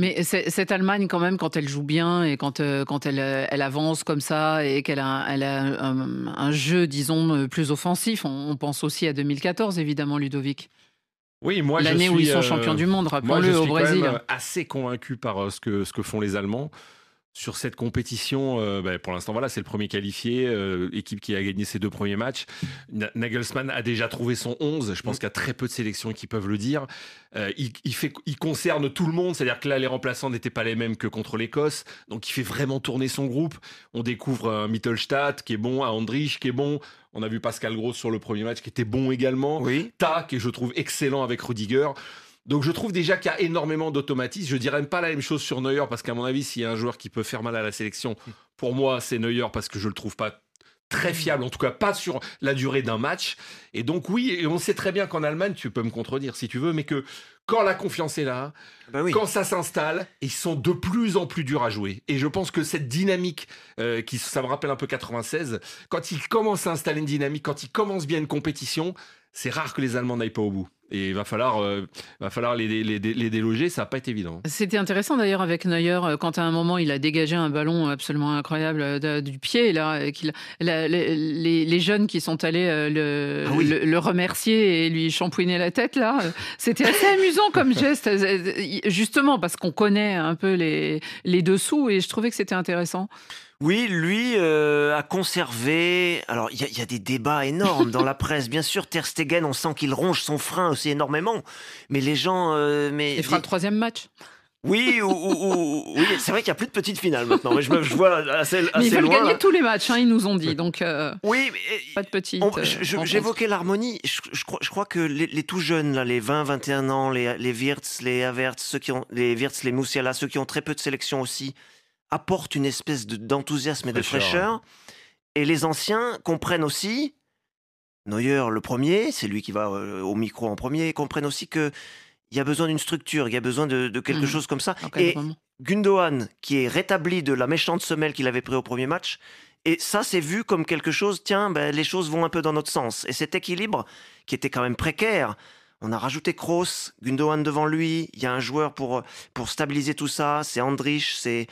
Mais cette Allemagne, quand même, quand elle joue bien et quand, euh, quand elle, euh, elle, avance comme ça et qu'elle a, elle a un, jeu, disons, euh, plus offensif, on, pense aussi à 2014, évidemment, Ludovic. Oui, moi, l'année où ils sont champions du monde, rappelons-le au Brésil. assez convaincu par ce que, ce que font les Allemands sur cette compétition, euh, ben, pour l'instant, voilà, c'est le premier qualifié, euh, équipe qui a gagné ses deux premiers matchs. Nagelsmann a déjà trouvé son 11. Je pense mm. qu'il y a très peu de sélections qui peuvent le dire. Euh, il, concerne tout le monde, c'est-à-dire que là, les remplaçants n'étaient pas les mêmes que contre l'Écosse. Donc, il fait vraiment tourner son groupe. On découvre Mittelstadt qui est bon, un Andrich qui est bon. On a vu Pascal Gros sur le premier match qui était bon également. Oui. Ta, qui je trouve excellent avec Rudiger. Donc je trouve déjà qu'il y a énormément d'automatisme. Je dirais même pas la même chose sur Neuer parce qu'à mon avis, s'il y a un joueur qui peut faire mal à la sélection, pour moi, c'est Neuer parce que je le trouve pas très fiable, en tout cas pas sur la durée d'un match. Et donc oui, on sait très bien qu'en Allemagne, tu peux me contredire si tu veux, mais que quand la confiance est là, ah bah quand ça s'installe, ils sont de plus en plus durs à jouer. Et je pense que cette dynamique, euh, qui ça me rappelle un peu 96, quand ils commencent à installer une dynamique, quand ils commencent bien une compétition, c'est rare que les Allemands n'aillent pas au bout. Et il va falloir, euh, va falloir les, les, déloger, ça n'a pas été évident. C'était intéressant d'ailleurs avec Neuer, euh, quand à un moment il a dégagé un ballon absolument incroyable euh, du pied, là, les, jeunes qui sont allés ah le, le, remercier et lui shampouiner la tête, là, c'était assez amusant comme geste, justement parce qu'on connaît un peu les, les dessous et je trouvais que c'était intéressant. Oui, lui euh, a conservé. Alors, il y, a des débats énormes dans la presse. Bien sûr, Ter Stegen, on sent qu'il ronge son frein aussi énormément. Mais les gens. Euh, mais... Il fera le troisième match. Oui, ou, oui c'est vrai qu'il n'y a plus de petite finale maintenant. Mais je, me, vois assez, assez mais ils veulent gagner tous les matchs, hein, ils nous ont dit. Donc, euh, oui, mais, pas de petite. J'évoquais l'harmonie. Je, crois, que les, tout jeunes, là, les 20, 21 ans, les, les Wirtz, les Havertz, ceux qui ont, les Wirtz, les Moussiala, ceux qui ont très peu de sélection aussi, apporte une espèce d'enthousiasme et de fraîcheur. Et les anciens comprennent aussi, Neuer le premier, c'est lui qui va euh, au micro en premier, comprennent aussi qu'il y a besoin d'une structure, il y a besoin de, quelque hmm. chose comme ça. et Gundogan, qui est rétabli de la méchante semelle qu'il avait pris au premier match, et ça, c'est vu comme quelque chose, tiens, ben, les choses vont un peu dans notre sens. Et cet équilibre, qui était quand même précaire, on a rajouté Kroos, Gundogan devant lui, il y a un joueur pour, pour stabiliser tout ça, c'est Andrich, c'est,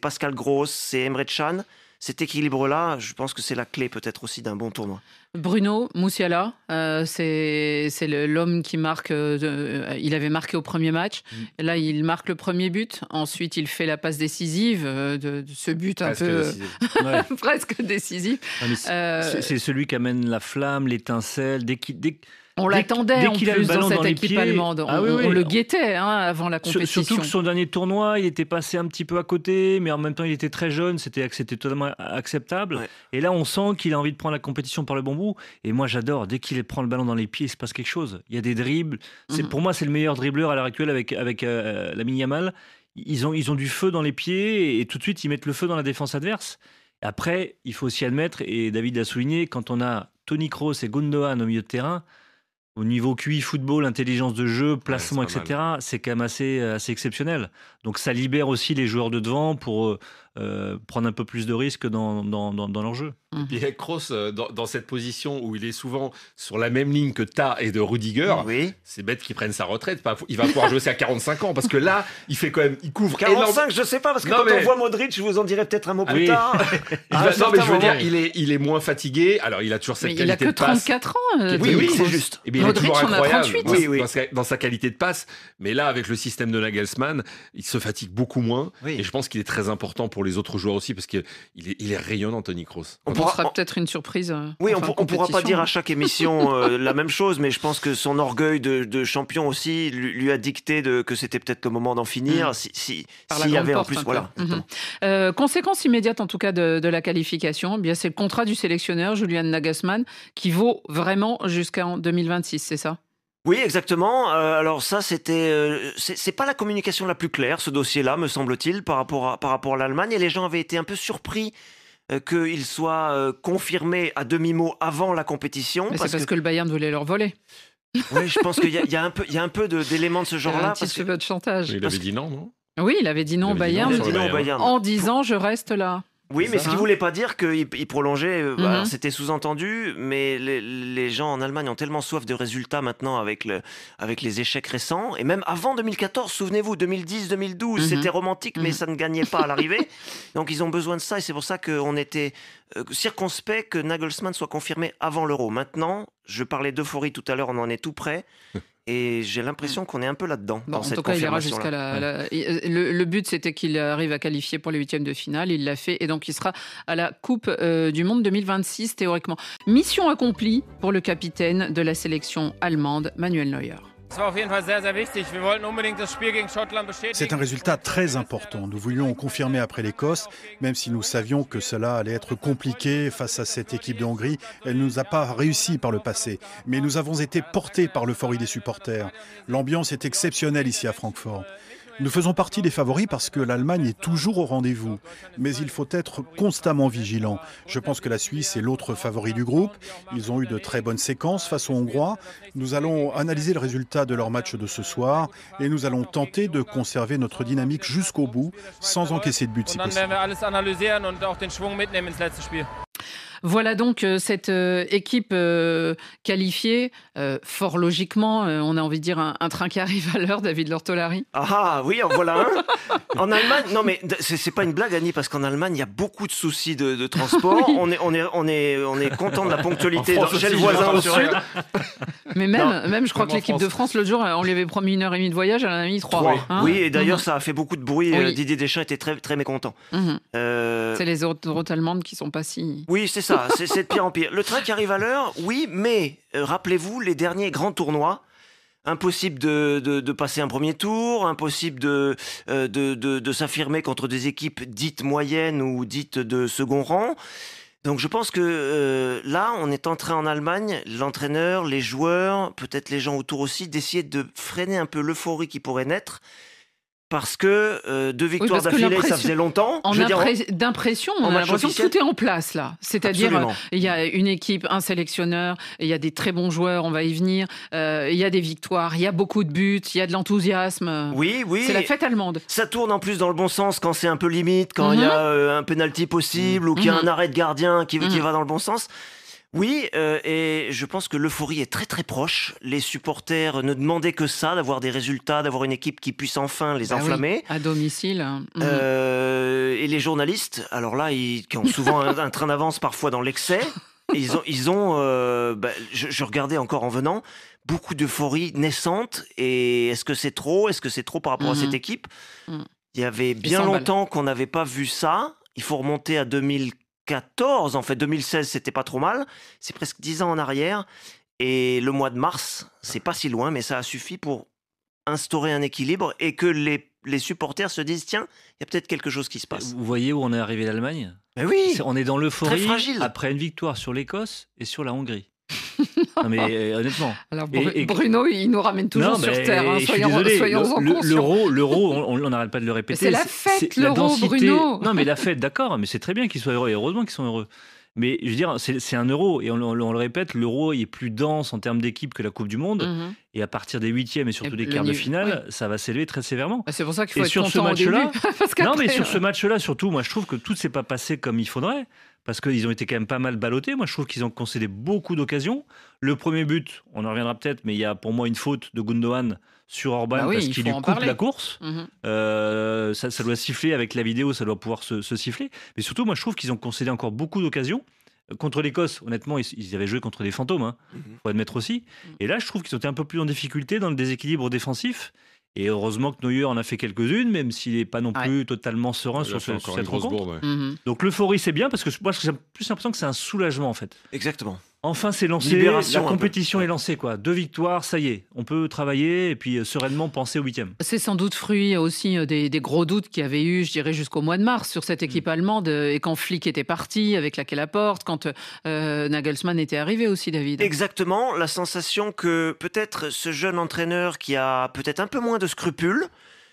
Pascal Gross, c'est Emre Chan. Cet équilibre-là, je pense que c'est la clé peut-être aussi d'un bon tournoi. Bruno Moussiala, euh, c'est, l'homme qui marque, euh, euh, il avait marqué au premier match, mm. là il marque le premier but, ensuite il fait la passe décisive de, ce but un peu presque décisif. Ah, c'est, celui qui amène la flamme, l'étincelle, dès qu'il... On l'attendait en plus dans cette équipe allemande. Ah on, le guettait hein, avant la compétition. Surtout que son dernier tournoi, il était passé un petit peu à côté, mais en même temps, il était très jeune. C'était totalement acceptable. Et là, on sent qu'il a envie de prendre la compétition par le bon bout. Et moi, j'adore. Dès qu'il prend le ballon dans les pieds, il se passe quelque chose. Il y a des dribbles. Mhm. pour moi, c'est le meilleur dribbleur à l'heure actuelle avec avec euh, la Yamal. Ils ont ils ont du feu dans les pieds et, tout de suite, ils mettent le feu dans la défense adverse. Après, il faut aussi admettre, et David l'a souligné, quand on a Tony Kroos et Gundogan au milieu de terrain, au niveau QI, football, intelligence de jeu, placement, etc., c'est quand même assez, euh, assez exceptionnel. Donc ça libère aussi les joueurs de devant pour euh, euh, prendre un peu plus de risques dans, dans, dans, leur jeu. Mhm. Et dans, cette position où il est souvent sur la même ligne que Ta et de Rudiger, oui. c'est bête qu'il prenne sa retraite. Il va pouvoir jouer à 45 ans parce que là, il fait quand même, il couvre 45, je sais pas, parce que quand on voit Modric, je vous en dirai peut-être un mot ah plus tard. Ah, il non, mais je veux dire, il est, il est moins fatigué. Alors il a toujours cette qualité de passe. Il a que 34 ans. oui, oui, c'est juste. Et eh bien, Modric, a Dans, sa, qualité de passe. Mais là, avec le système de Nagelsmann, il se fatigue beaucoup moins. Et je pense qu'il est très important pour les autres joueurs aussi parce qu'il est, il est rayonnant, Tony Kroos. On, pourra, sera peut-être une surprise. Euh, oui, on ne pourra pas dire à chaque émission euh, la même chose, mais je pense que son orgueil de, champion aussi lui, a dicté de, que c'était peut-être le moment d'en finir. Mm. Si, y avait en plus, voilà. Mm-hmm. Euh, conséquence immédiate en tout cas de, la qualification, eh bien c'est le contrat du sélectionneur Julian Nagelsmann qui vaut vraiment jusqu'en 2026 c'est ça oui, exactement. Euh, alors ça, c'était, euh, c'est pas la communication la plus claire, ce dossier-là, me semble-t-il, par rapport à, par rapport à l'Allemagne. Et les gens avaient été un peu surpris euh, qu'il soit confirmé à demi mot avant la compétition. Mais parce, parce que... le Bayern voulait leur voler. Oui, je pense qu'il y, a un peu, il y un peu d'éléments de, ce genre-là. chantage. il avait dit non, non Oui, il avait dit non au Bayern, Bayern, en disant je reste là. Oui, mais ce qui ne voulait pas dire qu'il prolongeait, euh, bah, mhm. c'était sous-entendu, mais les, gens en Allemagne ont tellement soif de résultats maintenant avec, les échecs récents, et même avant 2014, souvenez-vous, 2010, 2012, mhm. c'était romantique, mais mhm. ça ne gagnait pas à l'arrivée. Donc ils ont besoin de ça, et c'est pour ça qu'on était euh, circonspect que Nagelsmann soit confirmé avant l'euro. Maintenant, je parlais d'euphorie tout à l'heure, on en est tout près. Et j'ai l'impression qu'on est un peu là-dedans. Bah, dans en tout cas, Le, but, c'était qu'il arrive à qualifier pour les huitièmes de finale. Il l'a fait. Et donc, il sera à la Coupe euh, du Monde 2026, théoriquement. Mission accomplie pour le capitaine de la sélection allemande, Manuel Neuer. C'est un résultat très important. Nous voulions confirmer après l'Écosse, même si nous savions que cela allait être compliqué face à cette équipe de Hongrie. Elle ne nous a pas réussi par le passé, mais nous avons été portés par l'euphorie des supporters. L'ambiance est exceptionnelle ici à Francfort. Nous faisons partie des favoris parce que l'Allemagne est toujours au rendez-vous, mais il faut être constamment vigilant. Je pense que la Suisse est l'autre favori du groupe. Ils ont eu de très bonnes séquences face aux Hongrois. Nous allons analyser le résultat de leur match de ce soir et nous allons tenter de conserver notre dynamique jusqu'au bout sans encaisser de but si possible. Voilà donc euh, cette euh, équipe euh, qualifiée. fort logiquement, on a envie de dire un, train qui arrive à l'heure, David Lortolari. Ah, ah oui, en voilà un. en Allemagne, non mais c'est pas une blague, Annie, parce qu'en Allemagne, il y a beaucoup de soucis de, transport. on, est, content de la ponctualité chez le voisin au sud. Mais même, même je crois que l'équipe de France, l'autre jour, on lui avait promis une heure et demie de voyage, elle en a mis trois. Hein oui, et d'ailleurs, mhm. ça a fait beaucoup de bruit. Didier Deschamps était très, très mécontent. Mhm. C'est les routes allemandes qui sont pas si. Oui, c'est ça c'est de pire en pire. Le train qui arrive à l'heure, oui, mais euh, rappelez-vous les derniers grands tournois. Impossible de, passer un premier tour, impossible euh, de, s'affirmer contre des équipes dites moyennes ou dites de second rang. Donc je pense que euh, là, on est entré en Allemagne, l'entraîneur, les joueurs, peut-être les gens autour aussi, d'essayer de freiner un peu l'euphorie qui pourrait naître parce que euh, deux victoires d'affilée, ça faisait longtemps. D'impression, on a l'impression que tout est en place là. C'est-à-dire, euh, il y a une équipe, un sélectionneur, il y a des très bons joueurs, on va y venir, euh, il y a des victoires, il y a beaucoup de buts, il y a de l'enthousiasme. Oui, oui. C'est la fête allemande. Ça tourne en plus dans le bon sens quand c'est un peu limite, quand il y a mhm. un penalty possible ou qu'il y a mhm. un arrêt de gardien qui, qui mhm. va dans le bon sens. Oui, euh, et je pense que l'euphorie est très très proche. Les supporters ne demandaient que ça, d'avoir des résultats, d'avoir une équipe qui puisse enfin les bah enflammer. à domicile. Hein. Euh, et les journalistes, alors là, ils, qui ont souvent un, train d'avance parfois dans l'excès, ils ont, ils ont euh, bah, je, regardais encore en venant, beaucoup d'euphorie naissante. Et est-ce que c'est trop Est-ce que c'est trop par rapport à cette mhm. équipe mhm. Il y avait bien longtemps qu'on n'avait pas vu ça. Il faut remonter à 2015 2014, en fait, 2016, c'était pas trop mal. C'est presque 10 ans en arrière. Et le mois de mars, c'est pas si loin, mais ça a suffi pour instaurer un équilibre et que les, supporters se disent tiens, il y a peut-être quelque chose qui se passe. Vous voyez où on est arrivé l'Allemagne oui On est dans l'euphorie après une victoire sur l'Écosse et sur la Hongrie. non, mais euh, honnêtement. Bruno, il nous ramène toujours sur Terre. Hein, soyons, en L'euro, l'euro, on n'arrête pas de le répéter. C'est la fête, l'euro, Bruno. Non, mais la fête, d'accord, mais c'est très bien qu'ils soient heureux et heureusement qu'ils sont heureux. Mais je veux dire, c'est un euro. Et on, le répète, l'euro est plus dense en termes d'équipe que la Coupe du Monde. Mhm. Et à partir des huitièmes et surtout des quarts de finale, ça va s'élever très sévèrement. Bah, c'est pour ça qu'il faut être content ce match Non, mais sur ce euh, match-là, surtout, moi, je trouve que tout ne s'est pas passé comme il faudrait parce qu'ils ont été quand même pas mal ballottés. Moi, je trouve qu'ils ont concédé beaucoup d'occasions. Le premier but, on en reviendra peut-être, mais il y a pour moi une faute de Gundogan sur Orban bah parce qu'il lui coupe la course. Mhm. Euh, ça, doit siffler avec la vidéo, ça doit pouvoir se, siffler. Mais surtout, moi, je trouve qu'ils ont concédé encore beaucoup d'occasions. Contre l'Écosse, honnêtement, ils, avaient joué contre des fantômes, il hein. mhm. faut admettre aussi. Mhm. Et là, je trouve qu'ils ont été un peu plus en difficulté dans le déséquilibre défensif. Et heureusement que Neuer en a fait quelques-unes, même s'il n'est pas non plus totalement serein sur, cette rencontre. Mhm. Donc l'euphorie, c'est bien parce que moi, j'ai plus l'impression que c'est un soulagement en fait. Exactement. Enfin, c'est lancé. la compétition est lancée, quoi. Deux victoires, ça y est. On peut travailler et puis euh, sereinement penser au huitième. C'est sans doute fruit aussi euh, des, gros doutes qu'il y avait eu, je dirais, jusqu'au mois de mars sur cette mm. équipe allemande euh, et quand Flick était parti, avec laquelle la porte, quand Nagelsmann était arrivé aussi, David. Exactement. La sensation que peut-être ce jeune entraîneur qui a peut-être un peu moins de scrupules,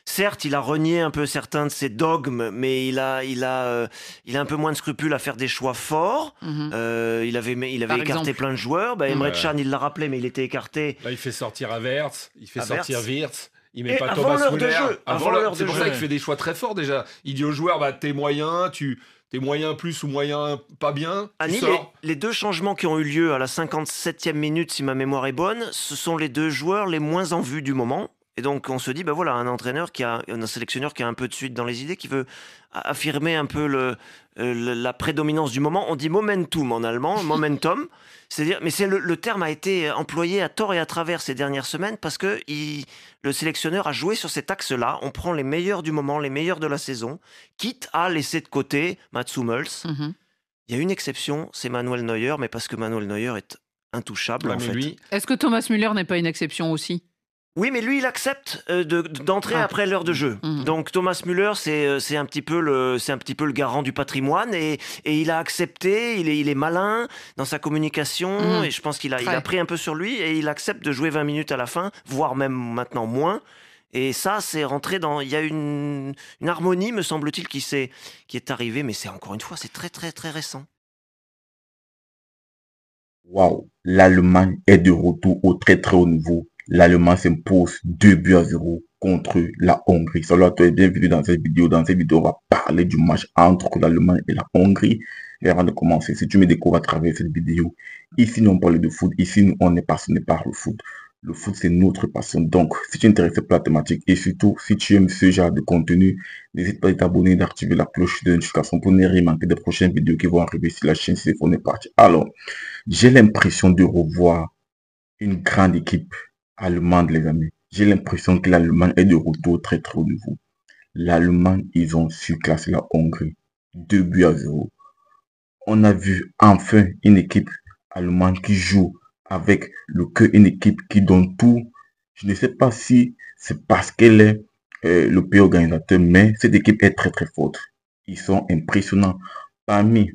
Certes, il a renié un peu certains de ses dogmes, mais il a, il a, euh, il a un peu moins de scrupules à faire des choix forts. Mhm. Euh, il avait, il avait écarté plein de joueurs. Bah, mhm. Emre Can, il l'a rappelé, mais il était écarté. il fait sortir Avertz, il fait sortir Wirtz. Il met pas Thomas Müller. Avant, l'heure de C'est pour ça qu'il fait des choix très forts déjà. Il dit aux joueurs, bah, t'es moyen, tu, t'es moyen plus ou moyen pas bien. Annie, les, les, deux changements qui ont eu lieu à la 57e minute, si ma mémoire est bonne, ce sont les deux joueurs les moins en vue du moment. Et donc on se dit, ben voilà, un entraîneur qui a, un sélectionneur qui a un peu de suite dans les idées, qui veut affirmer un peu euh, le, la prédominance du moment. On dit momentum en allemand, momentum. C'est-à-dire, mais c'est le, terme a été employé à tort et à travers ces dernières semaines parce que il, le sélectionneur a joué sur cet axe-là. On prend les meilleurs du moment, les meilleurs de la saison, quitte à laisser de côté Mats Hummels. Mhm. Il y a une exception, c'est Manuel Neuer, mais parce que Manuel Neuer est intouchable en fait. Est-ce que Thomas Müller n'est pas une exception aussi oui, mais lui, il accepte euh, d'entrer ah. après l'heure de jeu. Mm. Mm. Donc Thomas Müller, euh, c'est un petit peu le un petit peu le garant du patrimoine et, il a accepté. Il est il est malin dans sa communication mm. et je pense qu'il a a pris un peu sur lui et il accepte de jouer 20 minutes à la fin, voire même maintenant moins. Et ça, c'est rentré dans. Il y a une, harmonie, me semble-t-il, qui, est, qui est arrivée, mais c'est encore une fois, c'est très, très, très récent. Waouh, l'Allemagne est de retour au très, très haut niveau l'Allemagne s'impose 2 buts à 0 contre la Hongrie. Salut à toi et bienvenue dans cette vidéo. Dans cette vidéo, on va parler du match entre l'Allemagne et la Hongrie. Et avant de commencer, si tu me découvres à travers cette vidéo, ici nous on parle de foot, ici nous on est passionné par le foot. Le foot, c'est notre passion. Donc, si tu es intéressé par la thématique et surtout si tu aimes ce genre de contenu, n'hésite pas à t'abonner et d'activer la cloche de notification pour ne rien manquer des prochaines vidéos qui vont arriver sur la chaîne. C'est on est parti. Alors, j'ai l'impression de revoir une grande équipe allemande, les amis. J'ai l'impression que l'Allemagne est de retour très très haut niveau. L'Allemagne, ils ont surclassé la Hongrie. 2 buts à zéro. On a vu enfin une équipe allemande qui joue avec le que une équipe qui donne tout. Je ne sais pas si c'est parce qu'elle est euh, le pays organisateur, mais cette équipe est très très forte. Ils sont impressionnants. Parmi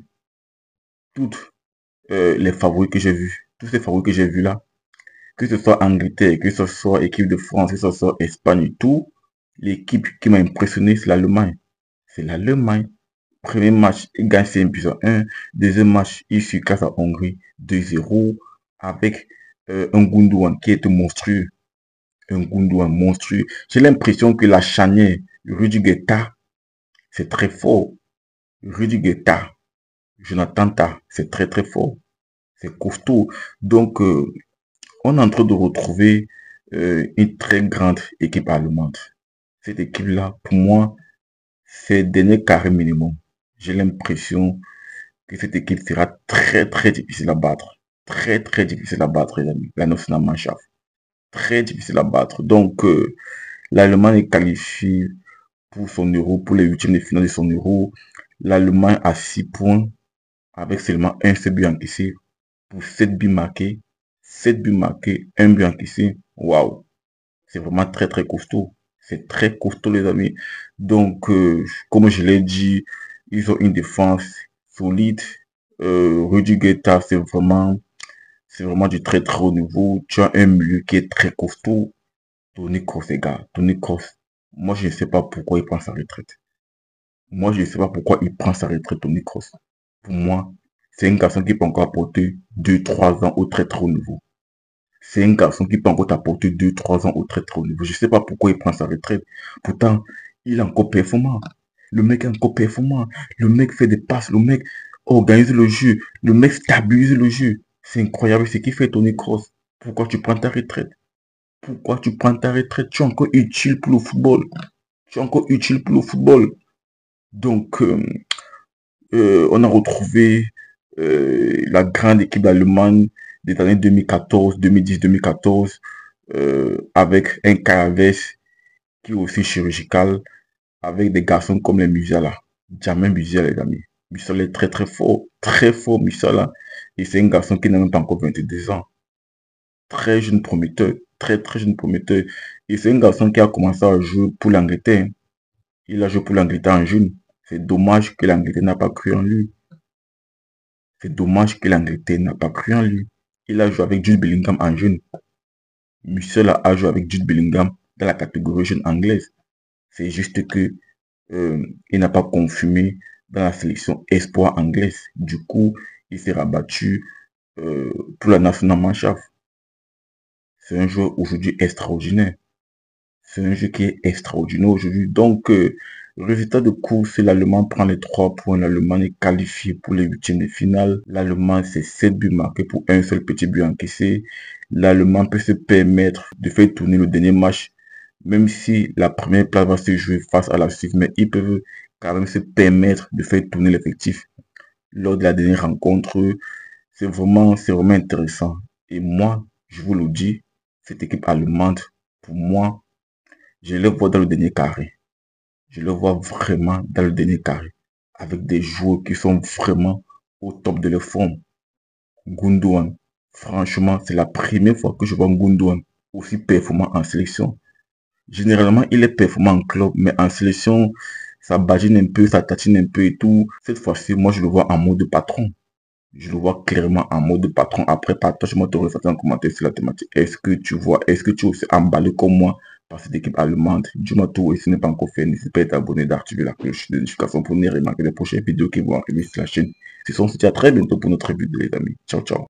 toutes euh, les favoris que j'ai vus, tous ces favoris que j'ai vus là, que ce soit Angleterre, que ce soit équipe de France, que ce soit Espagne, tout, l'équipe qui m'a impressionné, c'est l'Allemagne. C'est l'Allemagne. Premier match, il gagne 5 à 1. Deuxième match, il cassent à Hongrie 2-0 avec euh, un Gundogan qui est monstrueux. Un Gundogan monstrueux. J'ai l'impression que la charnière Rudy c'est très fort. Rudy Guetta, Jonathan pas, c'est très très fort. C'est costaud. Donc, euh, on est en train de retrouver euh, une très grande équipe allemande. Cette équipe-là, pour moi, c'est dernier carré minimum. J'ai l'impression que cette équipe sera très très difficile à battre. Très très difficile à battre, les amis. La Très difficile à battre. Donc, euh, l'Allemagne est qualifiée pour son euro, pour les huitièmes de finale de son euro. L'Allemagne a 6 points avec seulement un seul but encaissé pour 7 buts marqués 7 buts marqués, 1 but encaissé. Waouh! C'est vraiment très très costaud. C'est très costaud les amis. Donc, euh, comme je l'ai dit, ils ont une défense solide. Euh, Rudy Guetta, c'est vraiment, c'est vraiment du très très haut niveau. Tu as un milieu qui est très costaud. Tony Kroos, les gars. Tony Kroos. Moi, je ne sais pas pourquoi il prend sa retraite. Moi, je ne sais pas pourquoi il prend sa retraite, Tony Kroos. Pour moi, c'est un garçon qui peut encore porter 2-3 ans au très très haut niveau. C'est un garçon qui peut encore t'apporter 2-3 ans au très très haut niveau. Je ne sais pas pourquoi il prend sa retraite. Pourtant, il est encore performant. Le mec est encore performant. Le mec fait des passes. Le mec organise le jeu. Le mec stabilise le jeu. C'est incroyable ce qui fait Tony Cross. Pourquoi tu prends ta retraite Pourquoi tu prends ta retraite Tu es encore utile pour le football. Tu es encore utile pour le football. Donc, euh, euh, on a retrouvé euh, la grande équipe d'Allemagne des années 2014, 2010, 2014, avec un Caravès qui est aussi chirurgical, avec des garçons comme les Musiala. Jamais Musiala, les amis. Musiala est très très fort, très fort Musiala. Et c'est un garçon qui n'a même pas encore 22 ans. Très jeune prometteur, très très jeune prometteur. Et c'est un garçon qui a commencé à jouer pour l'Angleterre. Il a joué pour l'Angleterre en jeune. C'est dommage que l'Angleterre n'a pas cru en lui. C'est dommage que l'Angleterre n'a pas cru en lui. Il a joué avec Jude Bellingham en jeune. Michel a joué avec Jude Bellingham dans la catégorie jeune anglaise. C'est juste que euh, il n'a pas confirmé dans la sélection espoir anglaise. Du coup, il s'est rabattu euh, pour la National manchaf. C'est un jeu aujourd'hui extraordinaire. C'est un jeu qui est extraordinaire aujourd'hui. Donc, euh, Résultat de course, l'Allemand prend les trois points. L'Allemagne est qualifiée pour les huitièmes de finale. L'Allemand, c'est 7 buts marqués pour un seul petit but encaissé. L'Allemand peut se permettre de faire tourner le dernier match, même si la première place va se jouer face à la suite, mais ils peuvent quand même se permettre de faire tourner l'effectif lors de la dernière rencontre. C'est vraiment, c'est vraiment intéressant. Et moi, je vous le dis, cette équipe allemande, pour moi, je le vois dans le dernier carré. Je le vois vraiment dans le dernier carré, avec des joueurs qui sont vraiment au top de leur forme. Gundogan, franchement, c'est la première fois que je vois Gundogan aussi performant en sélection. Généralement, il est performant en club, mais en sélection, ça bagine un peu, ça tatine un peu et tout. Cette fois-ci, moi, je le vois en mode patron. Je le vois clairement en mode patron. Après, partage-moi ton ressenti en commentaire sur la thématique. Est-ce que tu vois, est-ce que tu es aussi emballé comme moi par cette équipe allemande. du et ce n'est pas encore fait, n'hésitez pas à être abonné d'activer la cloche de notification pour ne rien manquer les prochaines vidéos qui vont arriver sur la chaîne. Ce sont à très bientôt pour notre vidéo les amis. Ciao ciao